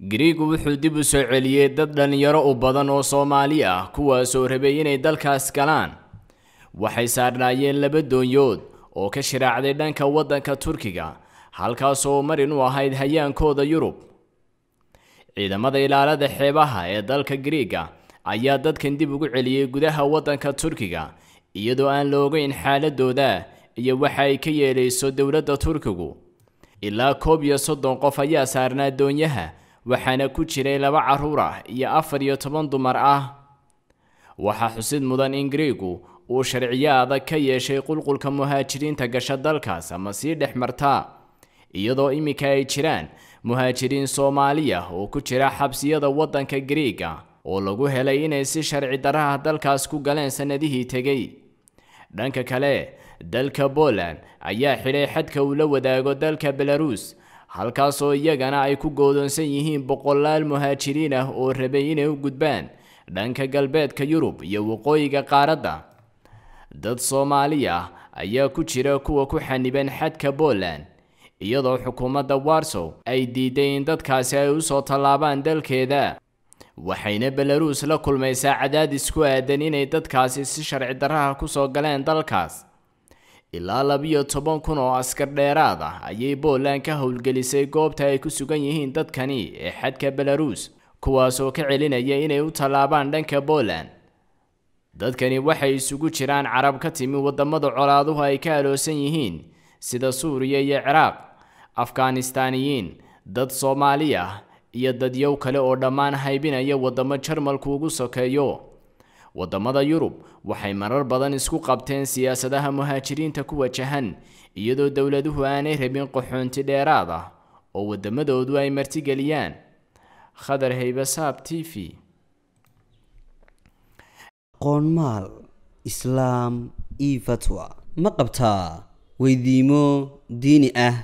giriigu wuxuu dib u soo celiyey dad dhallinyaro u badan oo soomaali ah kuwaasoo rabay inay dalkaas galaan waxay saarnaayeen laba doonyood oo ka shiraacday dhanka waddanka turkiga halkaasoo marin u ahayd hayaankooda yurub ciidamada ilaalada xeebaha ee dalka giriiga ayaa dadkan dib ugu celiyey gudaha waddanka turkiga iyadoo aan la ogeyn xaaladooda iyo waxa ay ka yeelayso dowladda turkigu ilaa koob iyo soddon qof ayaa saarnaa doonyaha waxaana ku jiray laba carruur ah iyo afar iyo toban dumar ah waxaa xusid mudan in griigu uu sharciyo adag ka yeeshay qulqulka muhaajiriinta gasha dalkaas ama sii dhex martaa iyadoo iminka ay jiraan muhaajiriin soomaaliya oo ku jira xabsiyada waddanka griiga oo lagu helay inay si sharci daraha dalkaas ku galeen sannadihii tegey dhanka kale dalka boland ayaa xidhay xadka uu la wadaago dalka belaruus halkaasoo iyagana ay ku goodoonsan yihiin boqolaal muhaajiriin ah oo rabay inay u gudbaan dhanka galbeedka yurub iyo waqooyiga qaaradda dad soomaali ah ayaa ku jira kuwa ku xaniban xadka Poland iyadoo xukuumadda warsow ay diiday in dadkaasi ay u soo tallaabaan dalkeeda waxayna belaruus la kulmaysaa cadaadis ku aadan inay dadkaasi si sharci darraha ah ku soo galeen dalkaas ilaa labiyo toban kun oo askar dheeraad ah ayay Poland ka howlgelisay goobta ay ku sugan yihiin dadkani ee xadka belaruus kuwaasoo ka celinaya inay u tallaabaan dhanka Poland dadkani waxay isugu jiraan carab ka timi wadamada colaaduhu ay ka aloosan yihiin sida Suuriya iyo Ciraaq Afgaanistaniyiin dad Soomaali ah iyo dadyow kale oo dhammaan haybinaya waddamo Jarmalku ugu sokeeyo waddamada yurub waxay marar badan isku qabteen siyaasadaha muhaajiriinta ku wajahan iyadoo dowladuhu aanay rabin qaxoonti dheeraad ah oo waddamadoodu ay martigeliyaan khadar haybasaab t v qoonmaal islaam io fatwa ma qabtaa weydiimo diini ah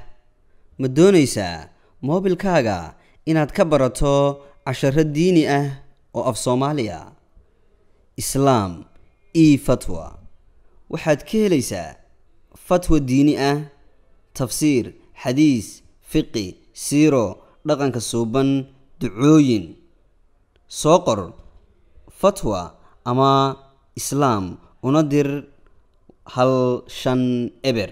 ma doonaysaa moobilkaaga inaad ka barato casharo diini ah oo af soomaaliya islaam e fatwa waxaad ka helaysaa fatwa diini ah tafsiir xadiis fiqi siiro dhaqanka suuban ducooyin soo qor fatwa ama islaam una dir hal shan eber